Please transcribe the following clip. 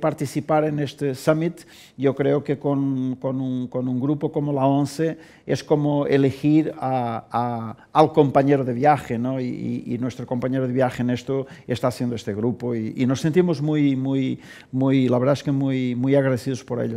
participar en este summit, yo creo que con, con, un, con un, grupo como la ONCE es como elegir a, al compañero de viaje, ¿no? y, nuestro compañero de viaje en esto está haciendo este grupo, y, y nos sentimos muy, muy, muy, la verdad que muy, muy agradecidos por ello.